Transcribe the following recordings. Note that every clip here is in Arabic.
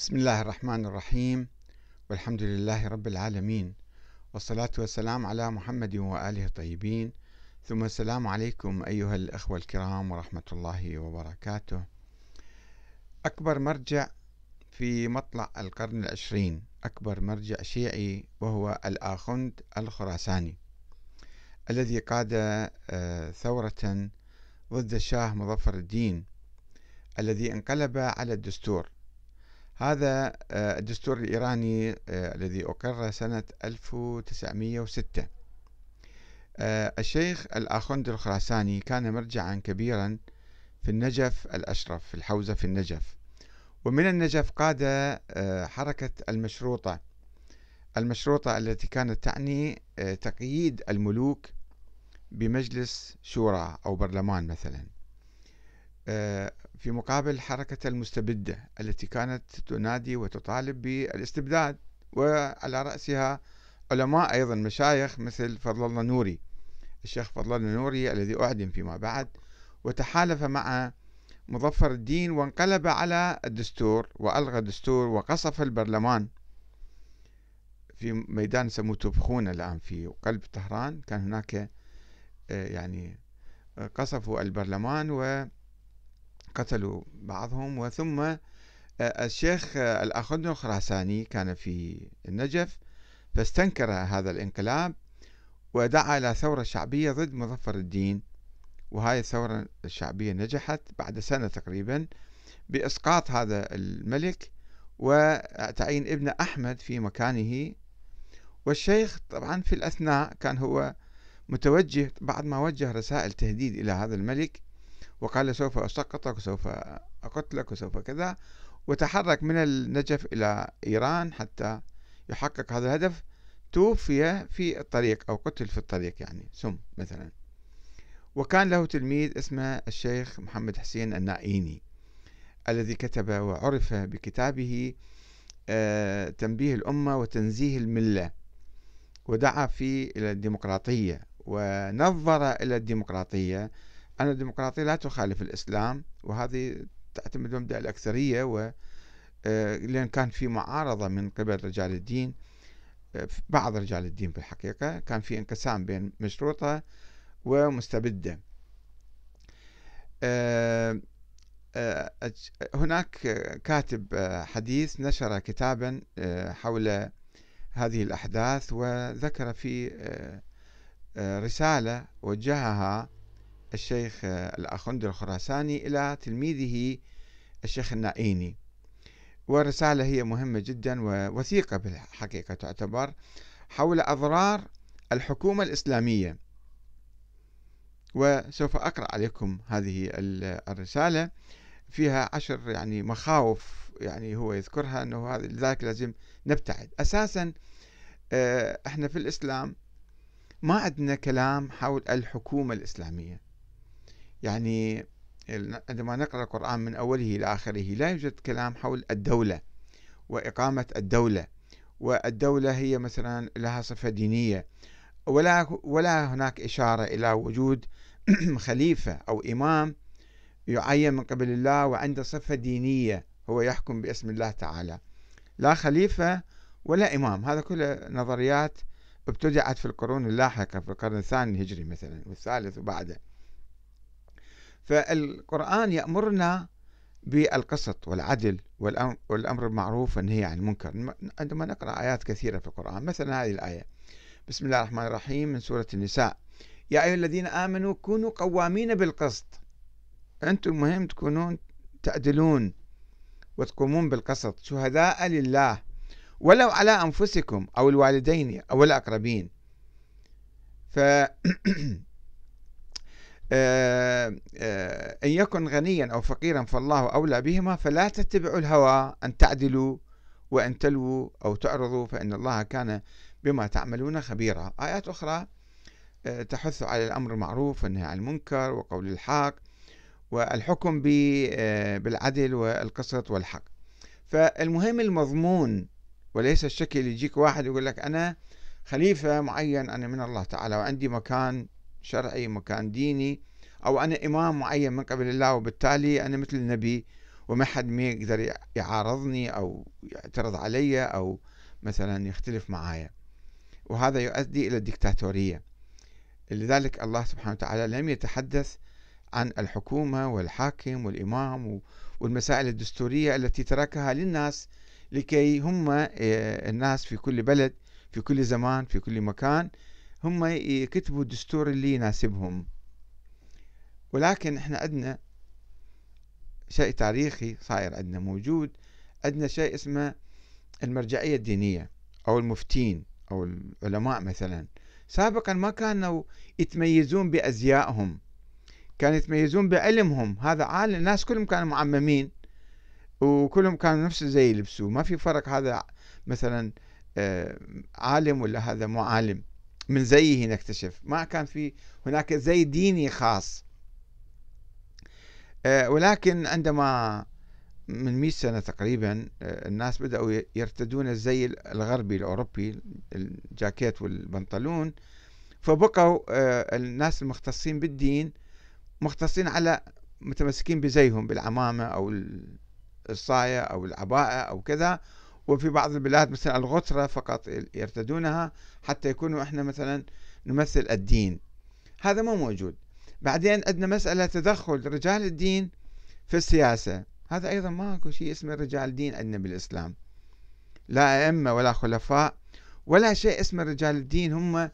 بسم الله الرحمن الرحيم والحمد لله رب العالمين والصلاة والسلام على محمد وآله الطيبين ثم السلام عليكم أيها الأخوة الكرام ورحمة الله وبركاته أكبر مرجع في مطلع القرن العشرين أكبر مرجع شيعي وهو الآخند الخراساني الذي قاد آه، ثورة ضد الشاه مظفر الدين الذي انقلب على الدستور هذا آه، الدستور الإيراني آه، الذي أقر سنة 1906 آه، الشيخ الأخند الخراساني كان مرجعا كبيرا في النجف الأشرف في الحوزة في النجف ومن النجف قاد حركة المشروطة المشروطة التي كانت تعني تقييد الملوك بمجلس شورى أو برلمان مثلا في مقابل الحركة المستبدة التي كانت تنادي وتطالب بالاستبداد وعلى رأسها علماء أيضا مشايخ مثل فضل الله نوري الشيخ فضل الله نوري الذي أعدم فيما بعد وتحالف مع مظفر الدين وانقلب على الدستور وألغى الدستور وقصف البرلمان في ميدان سموه تبخون الآن في قلب طهران كان هناك آه، يعني قصفوا البرلمان و قتلوا بعضهم وثم آه، الشيخ آه، الأخدن الخراساني كان في النجف فاستنكر هذا الانقلاب ودعا إلى ثورة شعبية ضد مظفر الدين وهاي الثورة الشعبية نجحت بعد سنة تقريبا بإسقاط هذا الملك وتعيين ابن أحمد في مكانه والشيخ طبعا في الأثناء كان هو متوجه بعد ما وجه رسائل تهديد إلى هذا الملك وقال سوف أسقطك وسوف أقتلك وسوف كذا وتحرك من النجف إلى إيران حتى يحقق هذا الهدف توفي في الطريق أو قتل في الطريق يعني سم مثلا وكان له تلميذ اسمه الشيخ محمد حسين النائيني الذي كتب وعرف بكتابه آه، تنبيه الأمة وتنزيه الملة ودعا فيه إلى الديمقراطية ونظر إلى الديمقراطية أن الديمقراطية لا تخالف الإسلام وهذه تعتمد مبدأ الأكثرية و آه، لأن كان في معارضة من قبل رجال الدين آه، بعض رجال الدين في الحقيقة كان في انقسام بين مشروطة ومستبدة آه، هناك كاتب حديث نشر كتابا حول هذه الأحداث وذكر في رسالة وجهها الشيخ آه، الأخندر الخراساني إلى تلميذه الشيخ النائيني ورسالة هي مهمة جدا ووثيقة بالحقيقة تعتبر حول أضرار الحكومة الإسلامية وسوف أقرأ عليكم هذه الرسالة فيها عشر يعني مخاوف يعني هو يذكرها أنه لذلك لازم نبتعد أساسا آه، احنا في الإسلام ما عندنا كلام حول الحكومة الإسلامية يعني عندما نقرأ القرآن من أوله إلى آخره لا يوجد كلام حول الدولة وإقامة الدولة والدولة هي مثلا لها صفة دينية ولا ولا هناك إشارة إلى وجود خليفة أو إمام يعين من قبل الله وعنده صفة دينية هو يحكم باسم الله تعالى لا خليفة ولا إمام هذا كله نظريات ابتدعت في القرون اللاحقة في القرن الثاني الهجري مثلا والثالث وبعده فالقرآن يأمرنا بالقسط والعدل والأمر بالمعروف والنهي عن المنكر عندما نقرأ آيات كثيرة في القرآن مثلا هذه الآية بسم الله الرحمن الرحيم من سورة النساء يا أيها الذين آمنوا كونوا قوامين بالقسط أنتم المهم تكونون تعدلون وتقومون بالقسط شهداء لله ولو على أنفسكم أو الوالدين أو الأقربين ف آه، آه، إن يكن غنيا أو فقيرا فالله أولى بهما فلا تتبعوا الهوى أن تعدلوا وأن تلووا أو تعرضوا فإن الله كان بما تعملون خبيرا آيات أخرى آه، تحث على الأمر المعروف والنهي عن المنكر وقول الحق والحكم بالعدل والقسط والحق فالمهم المضمون وليس الشكل يجيك واحد يقول لك أنا خليفة معين أنا من الله تعالى وعندي مكان شرعي مكان ديني أو أنا إمام معين من قبل الله وبالتالي أنا مثل النبي وما حد ما يقدر يعارضني أو يعترض علي أو مثلا يختلف معايا وهذا يؤدي إلى الدكتاتورية لذلك الله سبحانه وتعالى لم يتحدث عن الحكومة والحاكم والإمام والمسائل الدستورية التي تركها للناس لكي هم آه، الناس في كل بلد في كل زمان في كل مكان هم يكتبوا الدستور اللي يناسبهم ولكن احنا عندنا شيء تاريخي صاير عندنا موجود عندنا شيء اسمه المرجعية الدينية أو المفتين أو العلماء مثلا سابقا ما كانوا يتميزون بأزيائهم كانوا يتميزون بعلمهم هذا عالم الناس كلهم كانوا معممين وكلهم كانوا نفس زي يلبسوا ما في فرق هذا مثلا آه، عالم ولا هذا مو عالم من زيه نكتشف ما كان في هناك زي ديني خاص آه، ولكن عندما من مئة سنة تقريبا آه، الناس بدأوا يرتدون الزي الغربي الأوروبي الجاكيت والبنطلون فبقوا آه، الناس المختصين بالدين مختصين على متمسكين بزيهم بالعمامة أو الصاية أو العباءة أو كذا وفي بعض البلاد مثلا الغترة فقط يرتدونها حتى يكونوا احنا مثلا نمثل الدين هذا مو موجود بعدين عندنا مسألة تدخل رجال الدين في السياسة هذا أيضا ماكو شيء اسمه رجال دين عندنا بالإسلام لا أئمة ولا خلفاء ولا شيء اسمه رجال الدين هم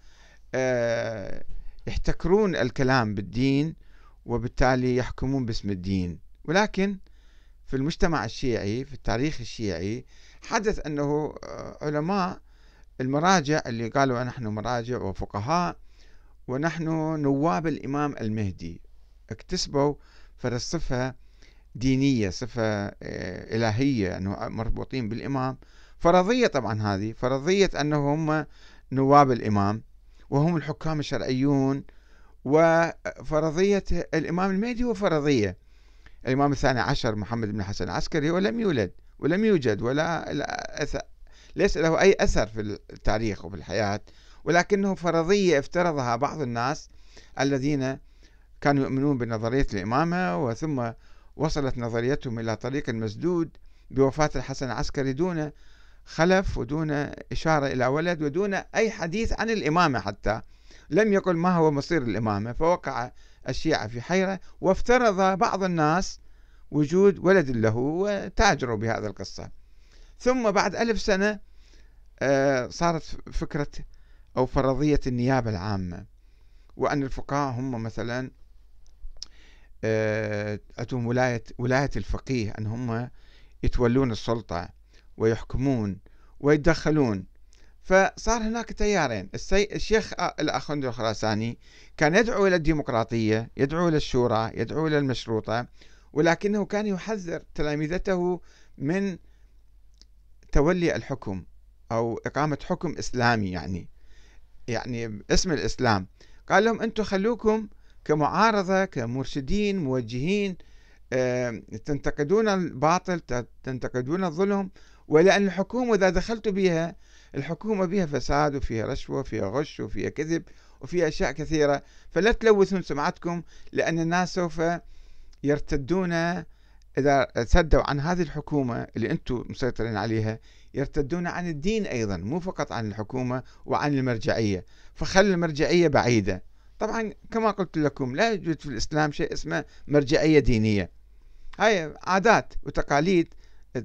آه، يحتكرون الكلام بالدين وبالتالي يحكمون باسم الدين ولكن في المجتمع الشيعي في التاريخ الشيعي حدث أنه آه، علماء المراجع اللي قالوا نحن مراجع وفقهاء ونحن نواب الإمام المهدي اكتسبوا فرض صفة دينية صفة آه، إلهية أنه مربوطين بالإمام فرضية طبعا هذه فرضية أنهم هم نواب الإمام وهم الحكام الشرعيون وفرضية آه، الإمام المهدي هو فرضية الإمام الثاني عشر محمد بن حسن العسكري ولم يولد ولم يوجد ولا ليس له أي أثر في التاريخ وفي الحياة ولكنه فرضية افترضها بعض الناس الذين كانوا يؤمنون بنظرية الإمامة وثم وصلت نظريتهم إلى طريق مسدود بوفاة الحسن العسكري دون خلف ودون إشارة إلى ولد ودون أي حديث عن الإمامة حتى لم يقل ما هو مصير الإمامة فوقع الشيعة في حيرة وافترض بعض الناس وجود ولد له وتاجروا بهذه القصة ثم بعد ألف سنة آه، صارت فكرة أو فرضية النيابة العامة وأن الفقهاء هم مثلا آه، أتوا ولاية, ولاية الفقيه أن هم يتولون السلطة ويحكمون ويتدخلون فصار هناك تيارين الشيخ الأخند الخراساني كان يدعو إلى الديمقراطية يدعو إلى الشورى يدعو إلى المشروطة ولكنه كان يحذر تلامذته من تولي الحكم أو إقامة حكم إسلامي يعني يعني اسم الإسلام قال لهم أنتم خلوكم كمعارضة كمرشدين موجهين آه، تنتقدون الباطل تنتقدون الظلم ولأن الحكومة إذا دخلت بها الحكومة بها فساد وفيها رشوة وفيها غش وفيها كذب وفيها أشياء كثيرة فلا تلوثون سمعتكم لأن الناس سوف يرتدون إذا ارتدوا عن هذه الحكومة اللي أنتم مسيطرين عليها يرتدون عن الدين أيضا مو فقط عن الحكومة وعن المرجعية فخل المرجعية بعيدة طبعا كما قلت لكم لا يوجد في الإسلام شيء اسمه مرجعية دينية هاي عادات وتقاليد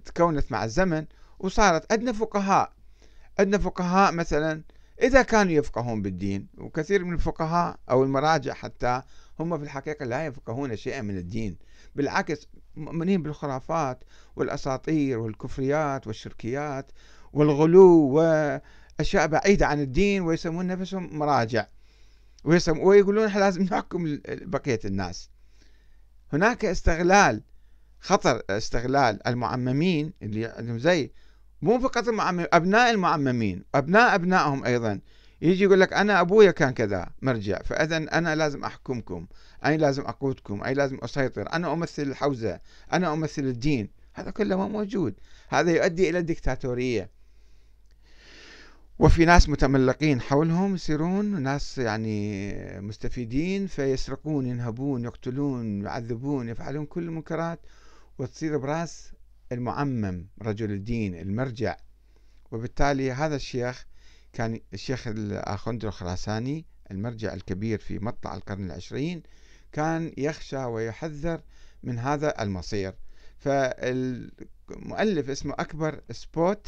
تكونت مع الزمن وصارت عندنا فقهاء عندنا فقهاء مثلا إذا كانوا يفقهون بالدين وكثير من الفقهاء أو المراجع حتى هم في الحقيقة لا يفقهون شيئا من الدين بالعكس مؤمنين بالخرافات والأساطير والكفريات والشركيات والغلو وأشياء بعيدة عن الدين ويسمون نفسهم مراجع ويسم ويقولون احنا لازم نحكم بقية الناس هناك استغلال خطر استغلال المعممين اللي عندهم زي مو فقط المعمم ابناء المعممين ابناء ابنائهم ايضا يجي يقول لك انا ابويا كان كذا مرجع فاذا انا لازم احكمكم انا لازم اقودكم انا لازم اسيطر انا امثل الحوزه انا امثل الدين هذا كله ما موجود هذا يؤدي الى الدكتاتوريه وفي ناس متملقين حولهم يصيرون ناس يعني مستفيدين فيسرقون ينهبون يقتلون يعذبون يفعلون كل المنكرات وتصير براس المعمم رجل الدين المرجع وبالتالي هذا الشيخ كان الشيخ الاخوند الخراساني المرجع الكبير في مطلع القرن العشرين كان يخشى ويحذر من هذا المصير فالمؤلف اسمه أكبر سبوت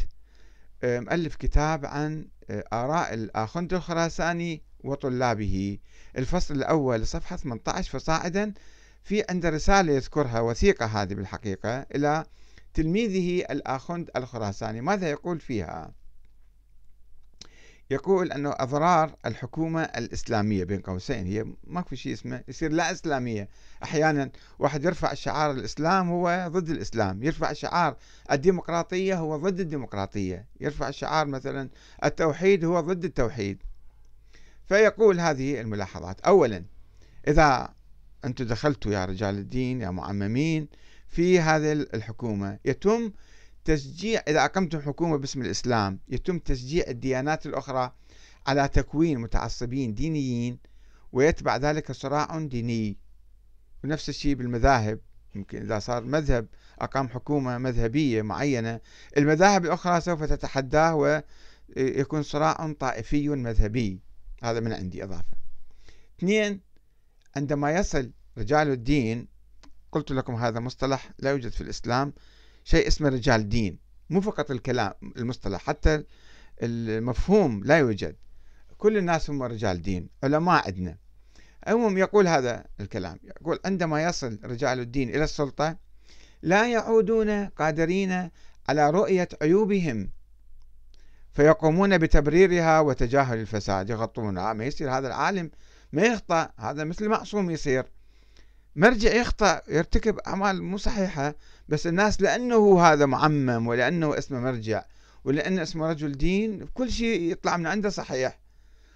مؤلف كتاب عن آراء الأخندر الخراساني وطلابه الفصل الأول صفحة 18 فصاعدا في عند رسالة يذكرها وثيقة هذه بالحقيقة إلى تلميذه الآخوند الخراساني ماذا يقول فيها يقول أنه أضرار الحكومة الإسلامية بين قوسين هي ما في شيء اسمه يصير لا إسلامية أحيانا واحد يرفع شعار الإسلام هو ضد الإسلام يرفع شعار الديمقراطية هو ضد الديمقراطية يرفع شعار مثلا التوحيد هو ضد التوحيد فيقول هذه الملاحظات أولا إذا أنتم دخلتوا يا رجال الدين يا معممين في هذه الحكومة يتم تشجيع إذا أقمتم حكومة باسم الإسلام يتم تشجيع الديانات الأخرى على تكوين متعصبين دينيين ويتبع ذلك صراع ديني ونفس الشيء بالمذاهب يمكن إذا صار مذهب أقام حكومة مذهبية معينة المذاهب الأخرى سوف تتحداه ويكون صراع طائفي مذهبي هذا من عندي إضافة اثنين عندما يصل رجال الدين قلت لكم هذا مصطلح لا يوجد في الإسلام شيء اسمه رجال دين مو فقط الكلام المصطلح حتى المفهوم لا يوجد كل الناس هم رجال دين علماء عندنا المهم يقول هذا الكلام يقول عندما يصل رجال الدين إلى السلطة لا يعودون قادرين على رؤية عيوبهم فيقومون بتبريرها وتجاهل الفساد يغطونها آه، ما يصير هذا العالم ما يخطأ هذا مثل معصوم يصير مرجع يخطأ يرتكب أعمال مو صحيحة بس الناس لأنه هذا معمم ولأنه اسمه مرجع ولأنه اسمه رجل دين كل شيء يطلع من عنده صحيح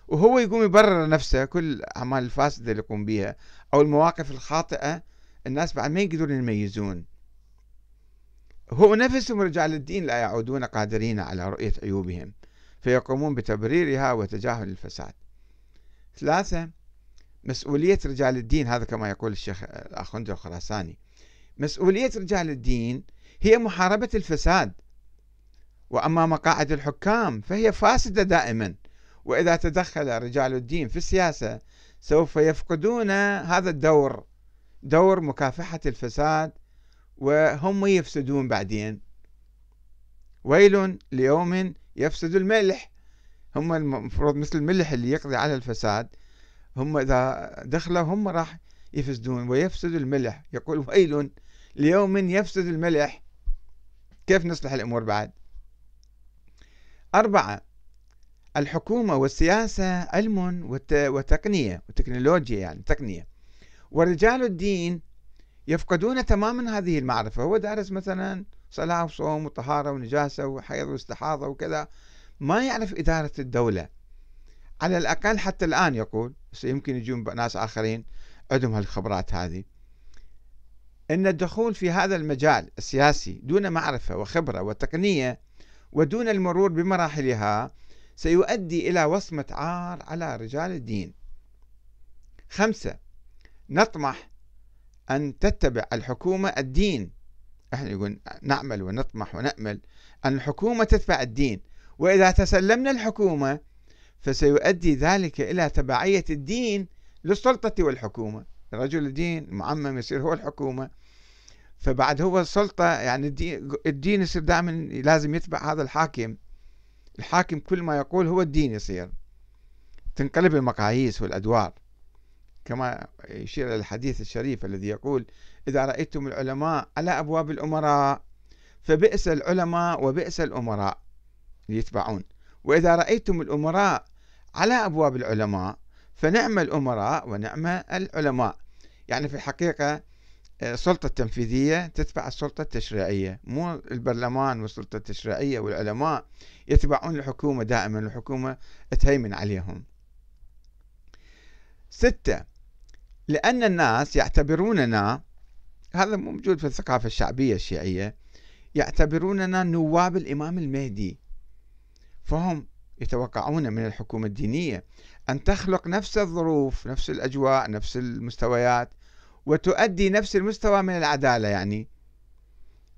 وهو يقوم يبرر نفسه كل الأعمال الفاسدة اللي يقوم بها أو المواقف الخاطئة الناس بعد ما يقدرون يميزون هو نفسهم رجال الدين لا يعودون قادرين على رؤية عيوبهم فيقومون بتبريرها وتجاهل الفساد ثلاثة مسؤولية رجال الدين هذا كما يقول الشيخ الأخنجر الخراساني مسؤولية رجال الدين هي محاربة الفساد وأما مقاعد الحكام فهي فاسدة دائما وإذا تدخل رجال الدين في السياسة سوف يفقدون هذا الدور دور مكافحة الفساد وهم يفسدون بعدين ويل ليوم يفسد الملح هم المفروض مثل الملح اللي يقضي على الفساد هم إذا دخلوا هم راح يفسدون ويفسد الملح يقول ويل ليوم يفسد الملح كيف نصلح الأمور بعد أربعة الحكومة والسياسة علم وتقنية وتكنولوجيا يعني تقنية ورجال الدين يفقدون تماما هذه المعرفة هو دارس مثلا صلاة وصوم وطهارة ونجاسة وحيض واستحاضة وكذا ما يعرف إدارة الدولة على الأقل حتى الآن يقول يمكن يجون ناس آخرين عندهم هالخبرات هذه أن الدخول في هذا المجال السياسي دون معرفة وخبرة وتقنية ودون المرور بمراحلها سيؤدي إلى وصمة عار على رجال الدين خمسة نطمح أن تتبع الحكومة الدين احنا يقول نعمل ونطمح ونأمل أن الحكومة تتبع الدين وإذا تسلمنا الحكومة فسيؤدي ذلك إلى تبعية الدين للسلطة والحكومة رجل الدين معمم يصير هو الحكومة فبعد هو السلطة يعني الدين, يصير دائما لازم يتبع هذا الحاكم الحاكم كل ما يقول هو الدين يصير تنقلب المقاييس والأدوار كما يشير الحديث الشريف الذي يقول إذا رأيتم العلماء على أبواب الأمراء فبئس العلماء وبئس الأمراء يتبعون وإذا رأيتم الأمراء على أبواب العلماء فنعم الأمراء ونعم العلماء يعني في الحقيقة آه، السلطة التنفيذية تتبع السلطة التشريعية مو البرلمان والسلطة التشريعية والعلماء يتبعون الحكومة دائما الحكومة تهيمن عليهم ستة لأن الناس يعتبروننا هذا موجود في الثقافة الشعبية الشيعية يعتبروننا نواب الإمام المهدي فهم يتوقعون من الحكومة الدينية أن تخلق نفس الظروف نفس الأجواء نفس المستويات وتؤدي نفس المستوى من العدالة يعني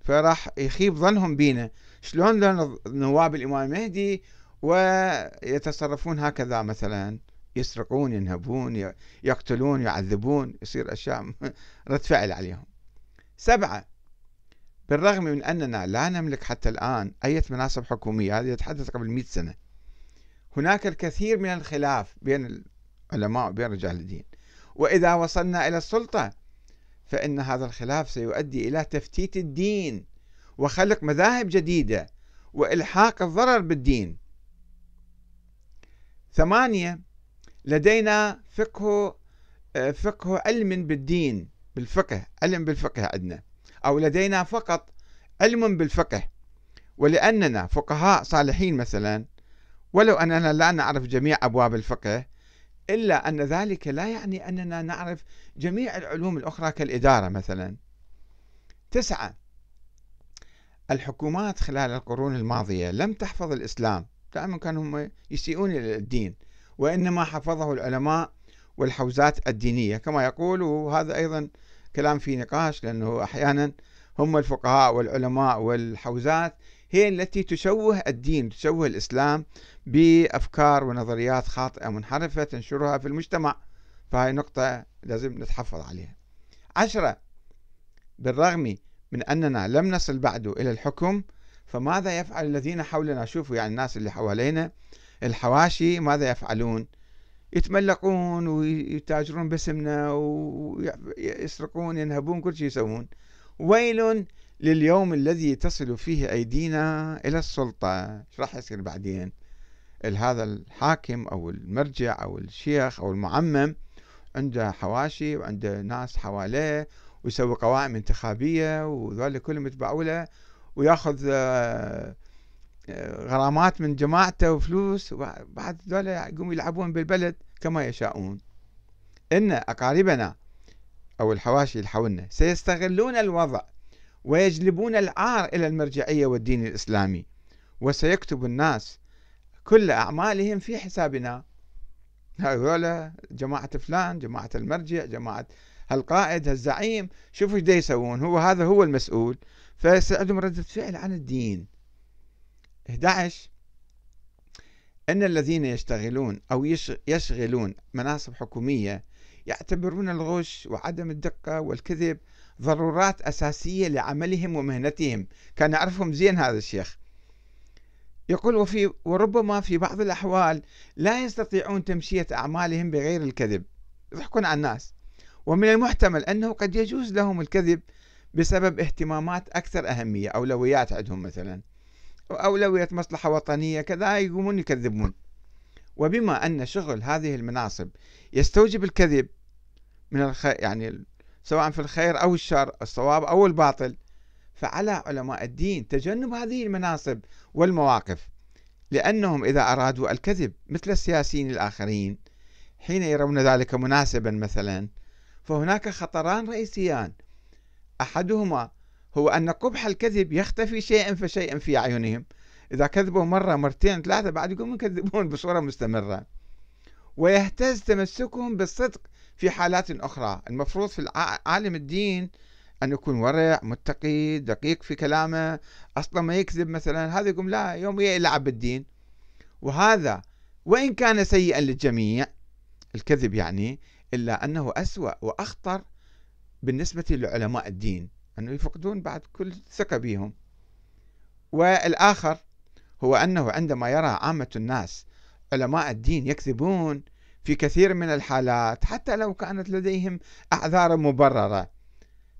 فراح يخيب ظنهم بينا شلون نواب الإمام المهدي ويتصرفون هكذا مثلا يسرقون ينهبون يقتلون يعذبون يصير أشياء رد فعل عليهم سبعة بالرغم من أننا لا نملك حتى الآن أي مناصب حكومية هذا يتحدث قبل 100 سنة هناك الكثير من الخلاف بين العلماء وبين رجال الدين وإذا وصلنا إلى السلطة فإن هذا الخلاف سيؤدي إلى تفتيت الدين وخلق مذاهب جديدة وإلحاق الضرر بالدين ثمانية لدينا فقه آه، فقه علم بالدين بالفقه علم بالفقه عندنا أو لدينا فقط علم بالفقه ولأننا فقهاء صالحين مثلا ولو أننا لا نعرف جميع أبواب الفقه إلا أن ذلك لا يعني أننا نعرف جميع العلوم الأخرى كالإدارة مثلا تسعة الحكومات خلال القرون الماضية لم تحفظ الإسلام دائما كانوا هم يسيئون إلى الدين وإنما حفظه العلماء والحوزات الدينية كما يقول وهذا أيضا كلام فيه نقاش لأنه أحيانا هم الفقهاء والعلماء والحوزات هي التي تشوه الدين تشوه الإسلام بأفكار ونظريات خاطئة منحرفة تنشرها في المجتمع فهي نقطة لازم نتحفظ عليها عشرة بالرغم من أننا لم نصل بعد إلى الحكم فماذا يفعل الذين حولنا شوفوا يعني الناس اللي حوالينا الحواشي ماذا يفعلون يتملقون ويتاجرون باسمنا ويسرقون ينهبون كل شيء يسوون ويل لليوم الذي تصل فيه أيدينا إلى السلطة ايش راح يصير بعدين هذا الحاكم أو المرجع أو الشيخ أو المعمم عنده حواشي وعنده ناس حواليه ويسوي قوائم انتخابية وذول كلهم يتبعوا له وياخذ آه، غرامات من جماعته وفلوس بعد ذولا يقوم يلعبون بالبلد كما يشاءون إن أقاربنا أو الحواشي اللي حولنا سيستغلون الوضع ويجلبون العار إلى المرجعية والدين الإسلامي وسيكتب الناس كل أعمالهم في حسابنا هذولا جماعة فلان جماعة المرجع جماعة هالقائد هالزعيم شوفوا ايش يسوون هو هذا هو المسؤول فعندهم ردة فعل عن الدين 11 أن الذين يشتغلون أو يشغلون مناصب حكومية يعتبرون الغش وعدم الدقة والكذب ضرورات أساسية لعملهم ومهنتهم كان يعرفهم زين هذا الشيخ يقول وفي وربما في بعض الأحوال لا يستطيعون تمشية أعمالهم بغير الكذب يضحكون على الناس ومن المحتمل أنه قد يجوز لهم الكذب بسبب اهتمامات أكثر أهمية أولويات عندهم مثلا وأولوية مصلحة وطنية كذا يقومون يكذبون وبما أن شغل هذه المناصب يستوجب الكذب من الخ... يعني سواء في الخير أو الشر الصواب أو الباطل فعلى علماء الدين تجنب هذه المناصب والمواقف لأنهم إذا أرادوا الكذب مثل السياسيين الآخرين حين يرون ذلك مناسبا مثلا فهناك خطران رئيسيان أحدهما هو أن قبح الكذب يختفي شيئا فشيئا في أعينهم إذا كذبوا مرة مرتين ثلاثة بعد يقومون يكذبون بصورة مستمرة ويهتز تمسكهم بالصدق في حالات أخرى المفروض في عالم الدين أن يكون ورع متقي دقيق في كلامه أصلا ما يكذب مثلا هذا يقوم لا يوم يلعب بالدين وهذا وإن كان سيئا للجميع الكذب يعني إلا أنه أسوأ وأخطر بالنسبة لعلماء الدين أنه يفقدون بعد كل ثقة بهم والآخر هو أنه عندما يرى عامة الناس علماء الدين يكذبون في كثير من الحالات حتى لو كانت لديهم أعذار مبررة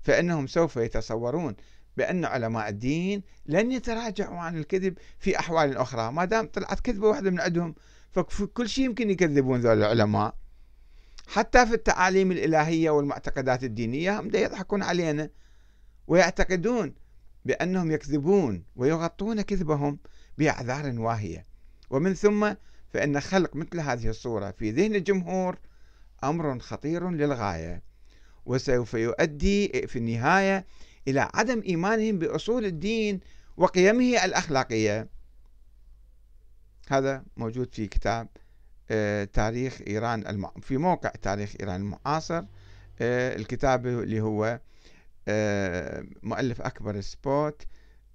فإنهم سوف يتصورون بأن علماء الدين لن يتراجعوا عن الكذب في أحوال أخرى ما دام طلعت كذبة واحدة من عندهم فكل شيء يمكن يكذبون ذول العلماء حتى في التعاليم الإلهية والمعتقدات الدينية هم يضحكون علينا ويعتقدون بأنهم يكذبون ويغطون كذبهم بأعذار واهية ومن ثم فإن خلق مثل هذه الصورة في ذهن الجمهور أمر خطير للغاية وسوف يؤدي في النهاية إلى عدم إيمانهم بأصول الدين وقيمه الأخلاقية هذا موجود في كتاب آه، تاريخ إيران في موقع تاريخ إيران المعاصر آه، الكتاب اللي هو مؤلف أكبر سبوت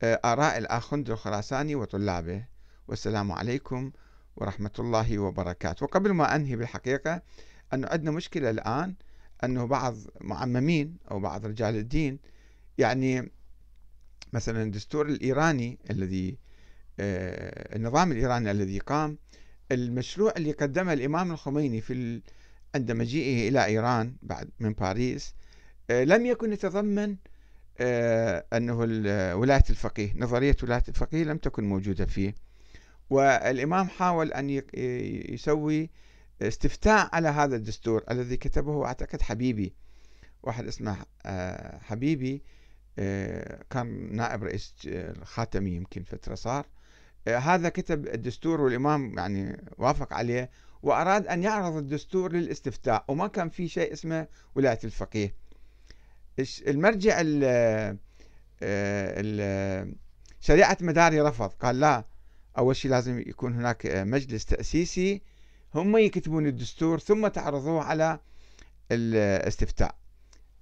آه، آراء الآخند الخراساني وطلابه والسلام عليكم ورحمة الله وبركاته وقبل ما أنهي بالحقيقة أنه عندنا مشكلة الآن أنه بعض معممين أو بعض رجال الدين يعني مثلا الدستور الإيراني الذي آه، النظام الإيراني الذي قام المشروع اللي قدمه الإمام الخميني في عند مجيئه إلى إيران بعد من باريس آه، لم يكن يتضمن آه، أنه ولاية الفقيه نظرية ولاية الفقيه لم تكن موجودة فيه والإمام حاول أن يسوي استفتاء على هذا الدستور الذي كتبه أعتقد حبيبي واحد اسمه آه، حبيبي كان نائب رئيس الخاتمي يمكن فترة صار هذا كتب الدستور والإمام يعني وافق عليه وأراد أن يعرض الدستور للاستفتاء وما كان في شيء اسمه ولاية الفقيه المرجع ال آه، شريعة مداري رفض قال لا أول شيء لازم يكون هناك آه، مجلس تأسيسي هم يكتبون الدستور ثم تعرضوه على الاستفتاء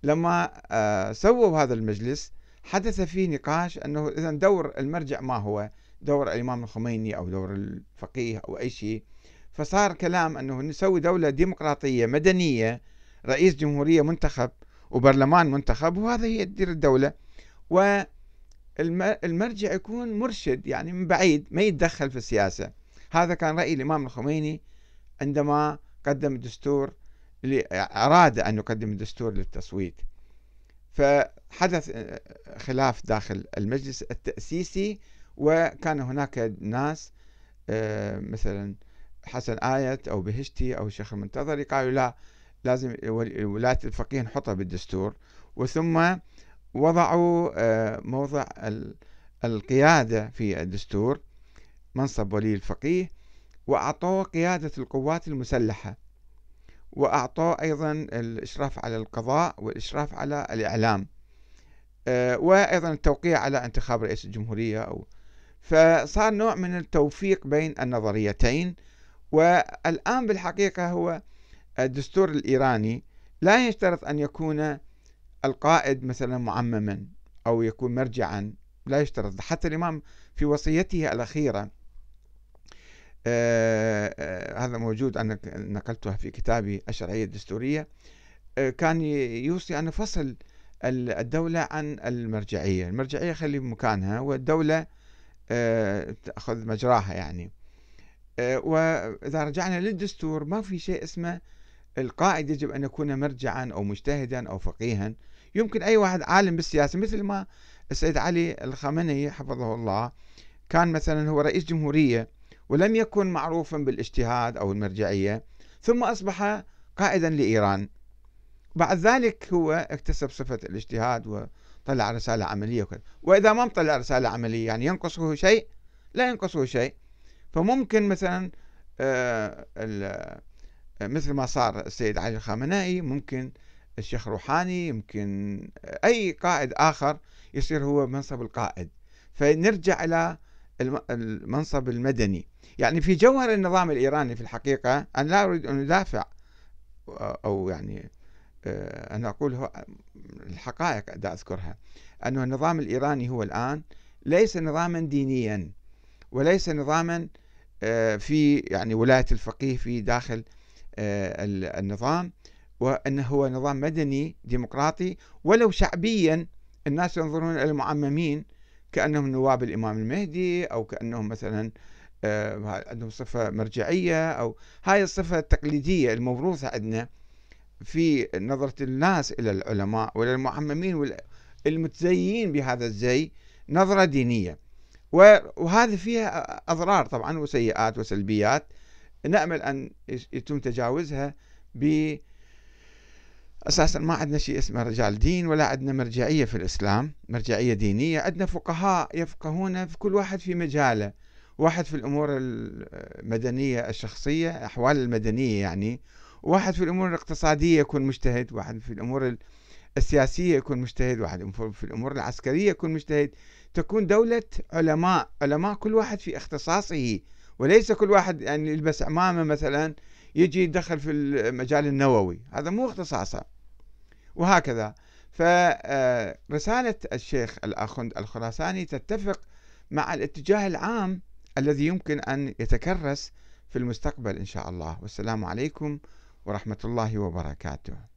لما آه، سووا هذا المجلس حدث فيه نقاش أنه إذا دور المرجع ما هو دور الإمام الخميني أو دور الفقيه أو أي شيء فصار كلام أنه نسوي دولة ديمقراطية مدنية رئيس جمهورية منتخب وبرلمان منتخب وهذا هي تدير الدولة والمرجع يكون مرشد يعني من بعيد ما يتدخل في السياسة هذا كان رأي الإمام الخميني عندما قدم الدستور أراد أن يقدم الدستور للتصويت فحدث خلاف داخل المجلس التأسيسي وكان هناك ناس آه، مثلا حسن آية أو بهشتي أو الشيخ المنتظري قالوا لا لازم ولاية الفقيه نحطها بالدستور وثم وضعوا آه، موضع القيادة في الدستور منصب ولي الفقيه وأعطوه قيادة القوات المسلحة وأعطوه أيضا الإشراف على القضاء والإشراف على الإعلام آه، وأيضا التوقيع على انتخاب رئيس الجمهورية أو فصار نوع من التوفيق بين النظريتين والآن بالحقيقة هو الدستور الإيراني لا يشترط أن يكون القائد مثلا معمما أو يكون مرجعا لا يشترط حتى الإمام في وصيته الأخيرة آه آه هذا موجود أنا نقلتها في كتابي الشرعية الدستورية آه كان يوصي أن فصل الدولة عن المرجعية المرجعية خلي مكانها والدولة آه، تأخذ مجراها يعني آه، وإذا رجعنا للدستور ما في شيء اسمه القائد يجب أن يكون مرجعا أو مجتهدا أو فقيها يمكن أي واحد عالم بالسياسة مثل ما السيد علي الخامنئي حفظه الله كان مثلا هو رئيس جمهورية ولم يكن معروفا بالاجتهاد أو المرجعية ثم أصبح قائدا لإيران بعد ذلك هو اكتسب صفة الاجتهاد وطلع رسالة عملية وكذا وإذا ما طلع رسالة عملية يعني ينقصه شيء لا ينقصه شيء فممكن مثلا آه، مثل ما صار السيد علي الخامنائي ممكن الشيخ روحاني يمكن أي قائد آخر يصير هو منصب القائد فنرجع إلى المنصب المدني يعني في جوهر النظام الإيراني في الحقيقة أنا لا أريد أن أدافع أو يعني آه، أن أقول الحقائق دا أذكرها أن النظام الإيراني هو الآن ليس نظاما دينيا وليس نظاما آه، في يعني ولاية الفقيه في داخل آه، النظام وأنه هو نظام مدني ديمقراطي ولو شعبيا الناس ينظرون إلى المعممين كأنهم نواب الإمام المهدي أو كأنهم مثلا آه، عندهم صفة مرجعية أو هاي الصفة التقليدية الموروثة عندنا في نظرة الناس إلى العلماء وإلى المعممين والمتزيين بهذا الزي نظرة دينية وهذه فيها أضرار طبعا وسيئات وسلبيات نأمل أن يتم تجاوزها ب اساسا ما عندنا شيء اسمه رجال دين ولا عندنا مرجعيه في الاسلام، مرجعيه دينيه، عندنا فقهاء يفقهون في كل واحد في مجاله، واحد في الامور المدنيه الشخصيه، احوال المدنيه يعني، واحد في الامور الاقتصاديه يكون مجتهد، واحد في الامور السياسيه يكون مجتهد، واحد في الامور العسكريه يكون مجتهد، تكون دوله علماء، علماء كل واحد في اختصاصه وليس كل واحد يعني يلبس عمامه مثلا يجي يدخل في المجال النووي هذا مو اختصاصه وهكذا فرسالة آه، الشيخ الأخند الخراساني تتفق مع الاتجاه العام الذي يمكن أن يتكرس في المستقبل إن شاء الله والسلام عليكم ورحمة الله وبركاته